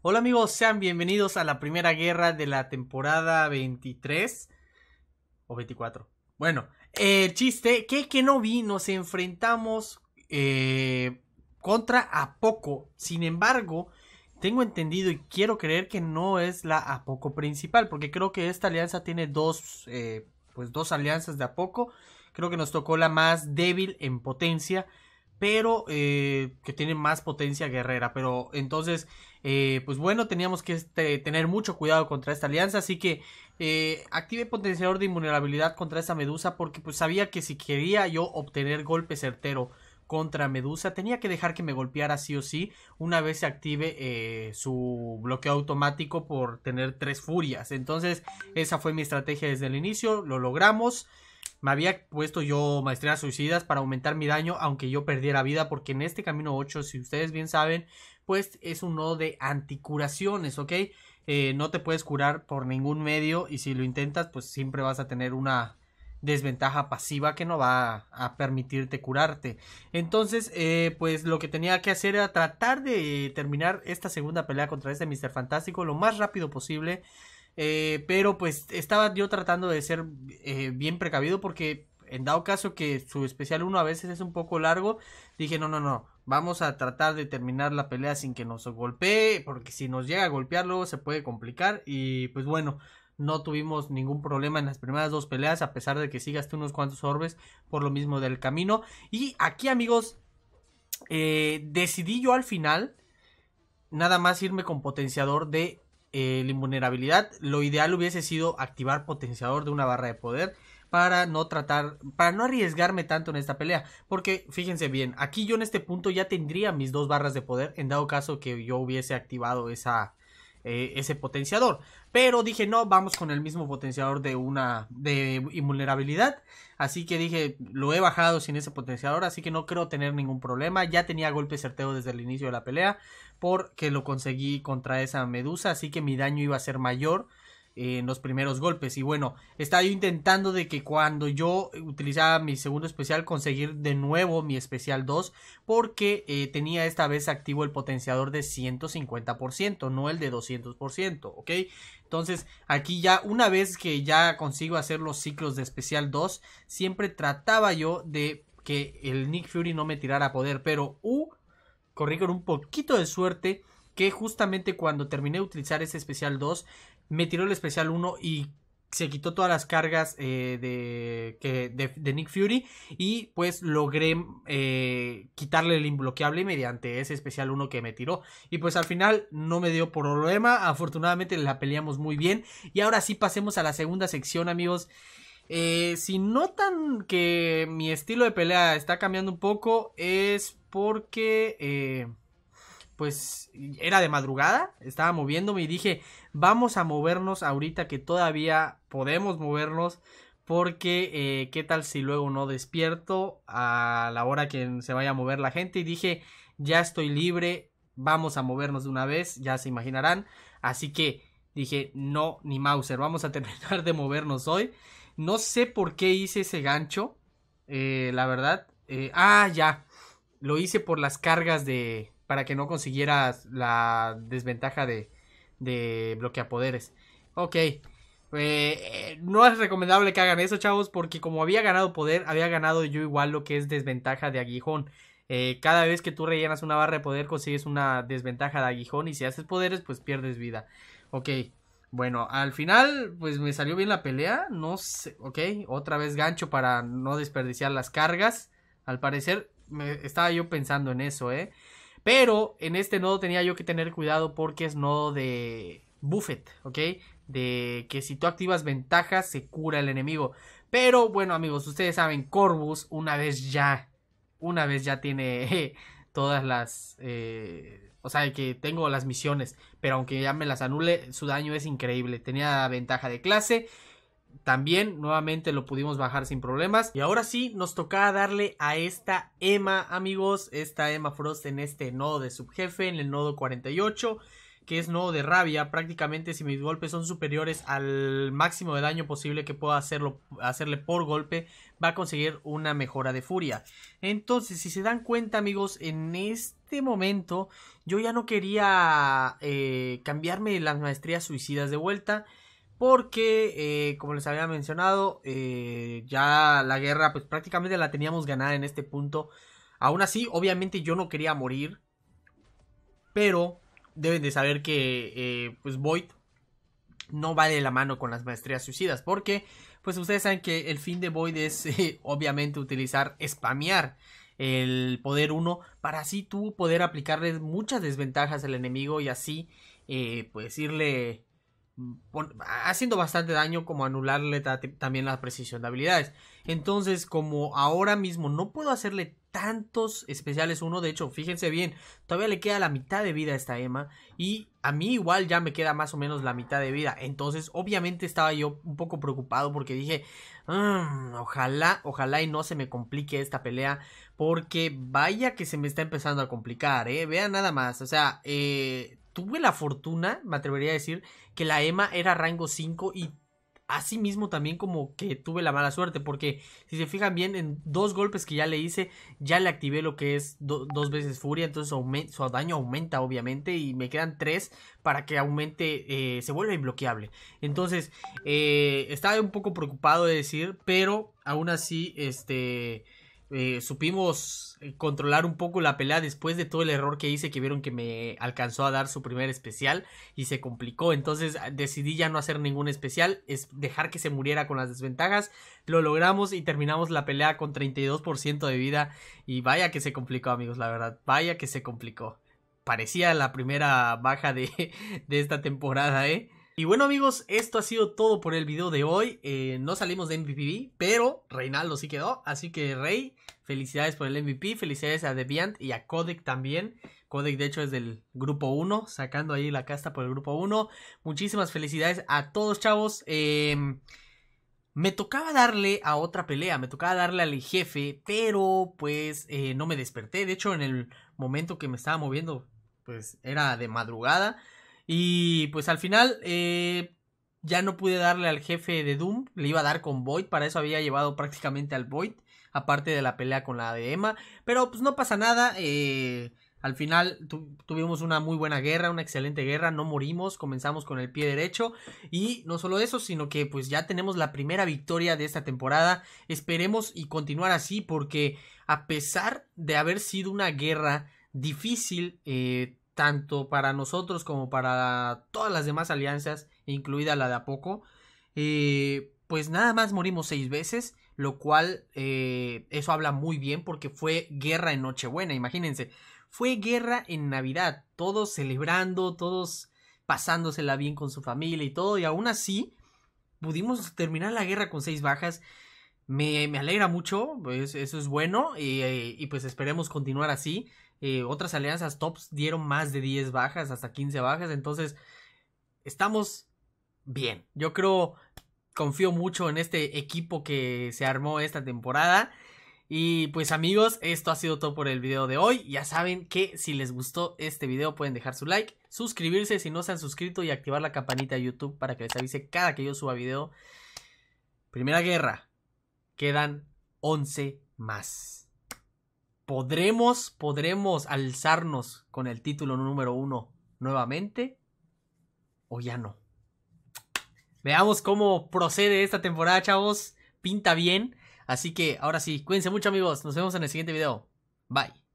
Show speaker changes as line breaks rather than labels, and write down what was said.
Hola amigos, sean bienvenidos a la primera guerra de la temporada 23 o 24. Bueno, el chiste que que no vi, nos enfrentamos eh, contra Apoco. Sin embargo, tengo entendido y quiero creer que no es la Apoco principal, porque creo que esta alianza tiene dos, eh, pues dos alianzas de Apoco. Creo que nos tocó la más débil en potencia pero eh, que tiene más potencia guerrera. Pero entonces, eh, pues bueno, teníamos que este, tener mucho cuidado contra esta alianza, así que eh, active potenciador de invulnerabilidad contra esta medusa, porque pues sabía que si quería yo obtener golpe certero contra Medusa, tenía que dejar que me golpeara sí o sí una vez se active su bloqueo automático por tener tres furias. Entonces, esa fue mi estrategia desde el inicio, lo logramos. Me había puesto yo maestrías suicidas para aumentar mi daño aunque yo perdiera vida, porque en este camino 8, si ustedes bien saben, pues es un nodo de anticuraciones, ¿ok? Eh, no te puedes curar por ningún medio y si lo intentas, pues siempre vas a tener una desventaja pasiva que no va a, permitirte curarte. Entonces, eh, pues lo que tenía que hacer era tratar de terminar esta segunda pelea contra este Mr. Fantástico lo más rápido posible. Eh, pero pues estaba yo tratando de ser eh, bien precavido porque en dado caso que su especial 1 a veces es un poco largo, dije no, no, no, vamos a tratar de terminar la pelea sin que nos golpee, porque si nos llega a golpear luego se puede complicar y pues bueno, no tuvimos ningún problema en las primeras dos peleas, a pesar de que sigaste unos cuantos orbes por lo mismo del camino. Y aquí, amigos, eh, decidí yo al final nada más irme con potenciador de eh, la invulnerabilidad, lo ideal hubiese sido activar potenciador de una barra de poder para no tratar, para no arriesgarme tanto en esta pelea, porque fíjense bien, aquí yo en este punto ya tendría mis dos barras de poder en dado caso que yo hubiese activado esa, eh, ese potenciador, pero dije no, vamos con el mismo potenciador de una, de invulnerabilidad, así que dije, lo he bajado sin ese potenciador, así que no creo tener ningún problema, ya tenía golpe certero desde el inicio de la pelea, porque lo conseguí contra esa medusa, así que mi daño iba a ser mayor eh, en los primeros golpes. Y bueno, estaba yo intentando de que cuando yo utilizaba mi segundo especial conseguir de nuevo mi especial 2 porque eh, tenía esta vez activo el potenciador de 150%, no el de 200%, ¿ok? Entonces aquí ya una vez que ya consigo hacer los ciclos de especial 2, siempre trataba yo de que el Nick Fury no me tirara poder, pero... u uh, corrí con un poquito de suerte que justamente cuando terminé de utilizar ese especial 2, me tiró el especial 1 y se quitó todas las cargas eh, de, que, de, Nick Fury y pues logré eh, quitarle el imbloqueable mediante ese especial 1 que me tiró y pues al final no me dio problema afortunadamente la peleamos muy bien y ahora sí pasemos a la segunda sección amigos eh, si notan que mi estilo de pelea está cambiando un poco es porque eh, pues era de madrugada, estaba moviéndome y dije vamos a movernos ahorita que todavía podemos movernos porque eh, qué tal si luego no despierto a la hora que se vaya a mover la gente y dije ya estoy libre, vamos a movernos de una vez, ya se imaginarán, así que dije no ni Mauser, vamos a terminar de movernos hoy. No sé por qué hice ese gancho. Eh, la verdad. Eh, ah, ya. Lo hice por las cargas de. Para que no consiguieras la desventaja de, de bloqueapoderes. Ok. Eh, no es recomendable que hagan eso, chavos, porque como había ganado poder, había ganado yo igual lo que es desventaja de aguijón. cada vez que tú rellenas una barra de poder consigues una desventaja de aguijón y si haces poderes pues pierdes vida. Ok, bueno, al final, pues me salió bien la pelea. No sé, ok, otra vez gancho para no desperdiciar las cargas. Al parecer, estaba yo pensando en eso, ¿eh? Pero en este nodo tenía yo que tener cuidado porque es nodo de Buffet, ¿ok? De que si tú activas ventajas, se cura el enemigo. Pero bueno, amigos, ustedes saben, Corvus, una vez ya, una vez ya tiene todas las. Eh, o sea, que tengo las misiones, pero aunque ya me las anule, su daño es increíble. Tenía ventaja de clase. También nuevamente lo pudimos bajar sin problemas. Y ahora sí, nos toca darle a esta Emma, amigos. Esta Emma Frost en este nodo de subjefe, en el nodo 48 que es nuevo de rabia, prácticamente si mis golpes son superiores al máximo de daño posible que pueda hacerlo, hacerle por golpe, va a conseguir una mejora de furia. Entonces, si se dan cuenta amigos, en este momento yo ya no quería eh, cambiarme las maestrías suicidas de vuelta. Porque, eh, como les había mencionado, eh, ya la guerra pues prácticamente la teníamos ganada en este punto. Aún así, obviamente yo no quería morir. Pero deben de saber que eh, pues Void no va de la mano con las maestrías suicidas porque pues ustedes saben que el fin de Void es obviamente utilizar spamear el poder 1 para así tú poder aplicarle muchas desventajas al enemigo y así eh, pues irle haciendo bastante daño como anularle también la precisión de habilidades. Entonces, como ahora mismo no puedo hacerle tantos especiales uno, de hecho, fíjense bien, todavía le queda la mitad de vida a esta Emma y a mí igual ya me queda más o menos la mitad de vida. Entonces, obviamente estaba yo un poco preocupado porque dije, mm, ojalá, ojalá y no se me complique esta pelea porque vaya que se me está empezando a complicar, ¿eh? Vean nada más, o sea, eh, tuve la fortuna, me atrevería a decir, que la EMA era rango 5 y así mismo también como que tuve la mala suerte porque si se fijan bien en dos golpes que ya le hice ya le activé lo que es dos veces furia entonces su daño aumenta obviamente y me quedan tres para que aumente eh, se vuelva inbloqueable entonces eh, estaba un poco preocupado de decir pero aún así este eh, supimos eh, controlar un poco la pelea después de todo el error que hice que vieron que me alcanzó a dar su primer especial y se complicó. Entonces ah, decidí ya no hacer ningún especial, es dejar que se muriera con las desventajas. Lo logramos y terminamos la pelea con 32% de vida y vaya que se complicó amigos, la verdad, vaya que se complicó. Parecía la primera baja de, de esta temporada, ¿eh? Y bueno amigos, esto ha sido todo por el video de hoy. Eh, no salimos de MVP, pero Reinaldo sí quedó. Así que Rey, felicidades por el MVP, felicidades a Deviant y a Codec también. Codec de hecho es del grupo 1, sacando ahí la casta por el grupo 1. Muchísimas felicidades a todos chavos. Em, me tocaba darle a otra pelea, me tocaba darle al jefe, pero pues eh, no me desperté. De hecho en el momento que me estaba moviendo, pues era de madrugada. Y pues al final eh, ya no pude darle al jefe de Doom, le iba a dar con Void, para eso había llevado prácticamente al Void, aparte de la pelea con la de Emma, pero pues no pasa nada, eh, al final tuvimos una muy buena guerra, una excelente guerra, no morimos, comenzamos con el pie derecho y no solo eso, sino que pues ya tenemos la primera victoria de esta temporada, esperemos y continuar así porque a pesar de haber sido una guerra difícil, eh, tanto para nosotros como para todas las demás alianzas, incluida la de a poco, eh, pues nada más morimos seis veces, lo cual eh, eso habla muy bien porque fue guerra en Nochebuena, imagínense, fue guerra en Navidad, todos celebrando, todos pasándosela bien con su familia y todo, y aún así pudimos terminar la guerra con seis bajas. Me, me alegra mucho, pues, eso es bueno, y pues esperemos continuar así. Eh, otras alianzas tops dieron más de 10 bajas, hasta 15 bajas. Entonces, estamos bien. Yo creo, confío mucho en este equipo que se armó esta temporada. Y pues amigos, esto ha sido todo por el video de hoy. Ya saben que si les gustó este video pueden dejar su like, suscribirse si no se han suscrito y activar la campanita de YouTube para que les avise cada que yo suba video. Primera guerra. Quedan 11 más. ¿Podremos, podremos alzarnos con el título número uno nuevamente? ¿O ya no? Veamos cómo procede esta temporada, chavos. Pinta bien. Así que ahora sí, cuídense mucho amigos. Nos vemos en el siguiente video. Bye.